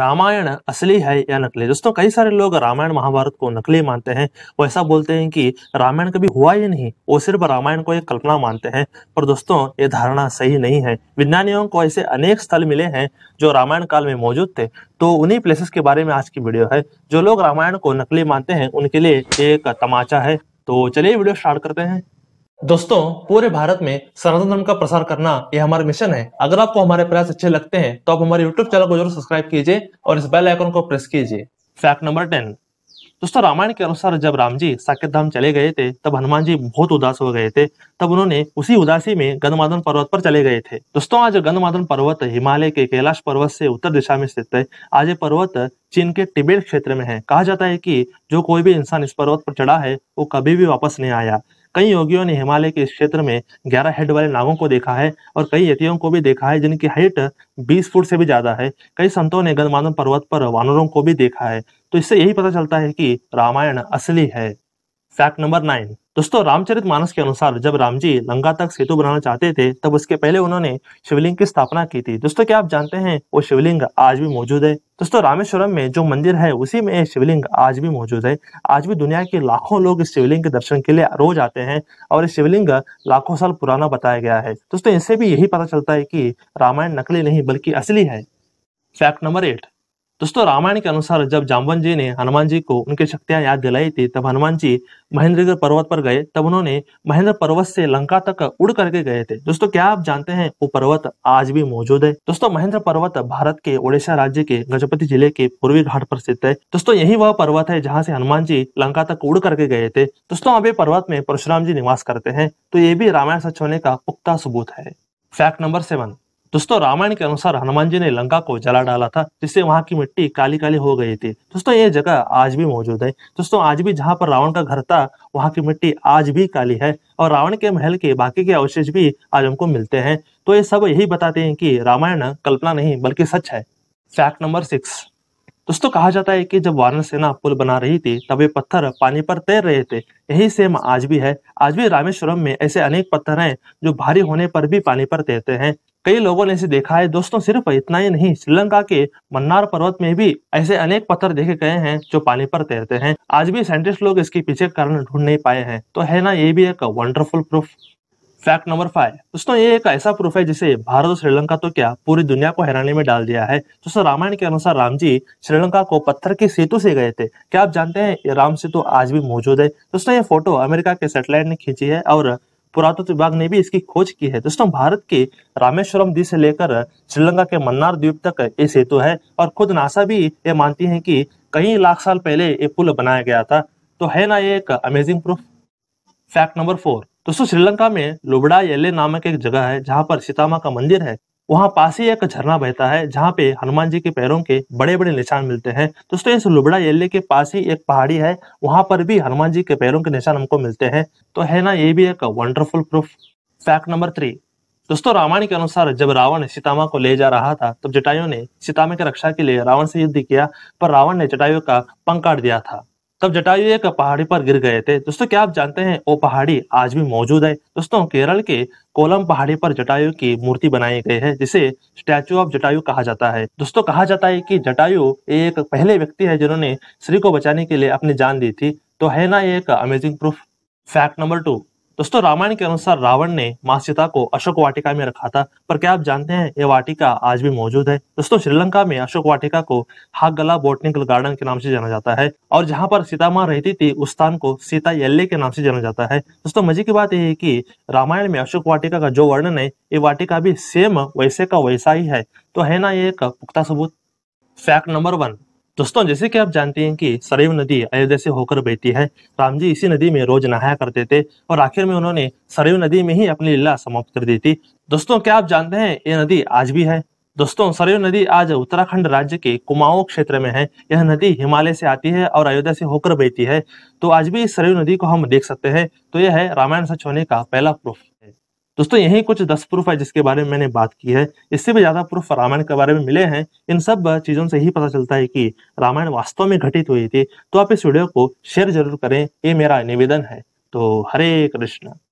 रामायण असली है या नकली दोस्तों कई सारे लोग रामायण महाभारत को नकली मानते हैं वो ऐसा बोलते हैं कि रामायण कभी हुआ ही नहीं वो सिर्फ रामायण को एक कल्पना मानते हैं पर दोस्तों ये धारणा सही नहीं है विज्ञानियों को ऐसे अनेक स्थल मिले हैं जो रामायण काल में मौजूद थे तो उन्हीं प्लेसेस के बारे में आज की वीडियो है जो लोग रामायण को नकली मानते हैं उनके लिए एक तमाचा है तो चलिए वीडियो स्टार्ट करते हैं दोस्तों पूरे भारत में सनातन धर्म का प्रसार करना यह हमारा मिशन है अगर आपको हमारे प्रयास अच्छे लगते हैं तो आप हमारे YouTube चैनल को जरूर सब्सक्राइब कीजिए और इस बेल आइकन को प्रेस कीजिए फैक्ट नंबर टेन दोस्तों रामायण के अनुसार जब राम जी साकेत धाम चले गए थे तब हनुमान जी बहुत उदास हो गए थे तब उन्होंने उसी उदासी में गंधमाधन पर्वत पर चले गए थे दोस्तों आज गंधमाधन पर्वत हिमालय के कैलाश पर्वत से उत्तर दिशा में स्थित है आज ये पर्वत चीन के टिबेट क्षेत्र में है कहा जाता है कि जो कोई भी इंसान इस पर्वत पर चढ़ा है वो कभी भी वापस नहीं आया कई योगियों ने हिमालय के इस क्षेत्र में ग्यारह हेड वाले नागों को देखा है और कई यतियों को भी देखा है जिनकी हाइट बीस फुट से भी ज्यादा है कई संतों ने गंधमानव पर्वत पर वानरों को भी देखा है तो इससे यही पता चलता है कि रामायण असली है फैक्ट नंबर नाइन दोस्तों रामचरित मानस के अनुसार जब राम जी लंका तक सेतु बनाना चाहते थे तब उसके पहले उन्होंने शिवलिंग की स्थापना की थी दोस्तों क्या आप जानते हैं वो शिवलिंग आज भी मौजूद है दोस्तों रामेश्वरम में जो मंदिर है उसी में शिवलिंग आज भी मौजूद है आज भी दुनिया के लाखों लोग इस शिवलिंग के दर्शन के लिए रोज आते हैं और इस शिवलिंग लाखों साल पुराना बताया गया है दोस्तों इससे भी यही पता चलता है कि रामायण नकली नहीं बल्कि असली है फैक्ट नंबर एट दोस्तों रामायण के अनुसार जब जामवन जी ने हनुमान जी को उनकी शक्तियां याद दिलाई थी तब हनुमान जी महेंद्रगढ़ पर्वत पर गए तब उन्होंने महेंद्र पर्वत से लंका तक उड़ करके गए थे दोस्तों क्या आप जानते हैं वो पर्वत आज भी मौजूद है दोस्तों महेंद्र पर्वत भारत के ओडिशा राज्य के गजपति जिले के पूर्वी घाट पर स्थित है दोस्तों यही वह पर्वत है जहाँ से हनुमान जी लंका तक उड़ करके गए थे दोस्तों अब ये पर्वत में परशुराम जी निवास करते हैं तो ये भी रामायण सच होने का पुख्ता सबूत है फैक्ट नंबर सेवन दोस्तों रामायण के अनुसार हनुमान जी ने लंका को जला डाला था जिससे वहां की मिट्टी काली काली हो गई थी दोस्तों ये जगह आज भी मौजूद है दोस्तों आज भी जहां पर रावण का घर था वहां की मिट्टी आज भी काली है और रावण के महल के बाकी के अवशेष भी आज हमको मिलते हैं तो ये सब यही बताते हैं कि रामायण कल्पना नहीं बल्कि सच है फैक्ट नंबर सिक्स दोस्तों कहा जाता है कि जब वानर सेना पुल बना रही थी तब ये पत्थर पानी पर तैर रहे थे यही सेम आज भी है आज भी रामेश्वरम में ऐसे अनेक पत्थर हैं जो भारी होने पर भी पानी पर तैरते हैं कई लोगों ने इसे देखा है दोस्तों सिर्फ इतना ही नहीं श्रीलंका के मन्नार पर्वत में भी ऐसे अनेक पत्थर देखे गए हैं जो पानी पर तैरते हैं आज भी साइंटिस्ट लोग इसके पीछे कारण ढूंढ नहीं पाए हैं तो है ना ये भी एक wonderful proof fact number five दोस्तों ये एक ऐसा प्रूफ है जिसे भारत और श्रीलंका तो क्या पूरी दुनिया को हैरानी में डाल दिया है दोस्तों रामायण के अनुसार राम जी श्रीलंका को पत्थर के सेतु से गए थे क्या आप जानते हैं ये राम सेतु आज भी मौजूद है दोस्तों ये फोटो अमेरिका के सेटेलाइट ने खींची है और पुरातत्व विभाग ने भी इसकी खोज की है दोस्तों भारत के रामेश्वरम द्वीप से लेकर श्रीलंका के मन्नार द्वीप तक ये सेतु है और खुद नासा भी ये मानती है कि कई लाख साल पहले ये पुल बनाया गया था तो है ना ये एक amazing proof fact number four दोस्तों श्रीलंका में लुबड़ा येले नामक एक जगह है जहाँ पर सीतामा का मंदिर है वहाँ पास ही एक झरना बहता है जहाँ पे हनुमान जी के पैरों के बड़े बड़े निशान मिलते हैं दोस्तों इस लुबड़ा येले के पास ही एक पहाड़ी है वहां पर भी हनुमान जी के पैरों के निशान हमको मिलते हैं तो है ना ये भी एक wonderful proof fact number three दोस्तों रामायण के अनुसार जब रावण सीतामा को ले जा रहा था तब जटायु ने सीतामा की रक्षा के लिए रावण से युद्ध किया पर रावण ने जटायु का पंख काट दिया था तब जटायु एक पहाड़ी पर गिर गए थे दोस्तों क्या आप जानते हैं वो पहाड़ी आज भी मौजूद है दोस्तों केरल के कोलम पहाड़ी पर जटायु की मूर्ति बनाई गई है जिसे स्टैचू ऑफ जटायु कहा जाता है दोस्तों कहा जाता है कि जटायु एक पहले व्यक्ति है जिन्होंने श्री को बचाने के लिए अपनी जान दी थी तो है ना एक amazing proof fact number two दोस्तों रामायण के अनुसार रावण ने माँ सीता को अशोक वाटिका में रखा था पर क्या आप जानते हैं ये वाटिका आज भी मौजूद है दोस्तों श्रीलंका में अशोक वाटिका को गला बोटनिकल गार्डन के नाम से जाना जाता है और जहाँ पर सीता माँ रहती थी उस स्थान को सीता यल्ले के नाम से जाना जाता है दोस्तों मजे की बात यह है कि रामायण में अशोक वाटिका का जो वर्णन है ये वाटिका भी सेम वैसे का वैसा ही है तो है ना ये एक पुख्ता सबूत फैक्ट नंबर वन दोस्तों जैसे कि आप जानते हैं कि सरयू नदी अयोध्या से होकर बहती है तो राम जी इसी नदी में रोज नहाया करते थे और आखिर में उन्होंने सरयू नदी में ही अपनी लीला समाप्त कर दी थी दोस्तों क्या आप जानते हैं ये नदी आज भी है दोस्तों सरयू नदी आज उत्तराखंड राज्य के कुमाऊं क्षेत्र में है यह नदी हिमालय से आती है और अयोध्या से होकर बहती है तो आज भी इस सरयू नदी को हम देख सकते हैं तो यह है रामायण सच होने का पहला प्रूफ दोस्तों यही कुछ दस प्रूफ है जिसके बारे में मैंने बात की है इससे भी ज्यादा प्रूफ रामायण के बारे में मिले हैं इन सब चीजों से ही पता चलता है कि रामायण वास्तव में घटित हुई थी तो आप इस वीडियो को शेयर जरूर करें ये मेरा निवेदन है तो हरे कृष्ण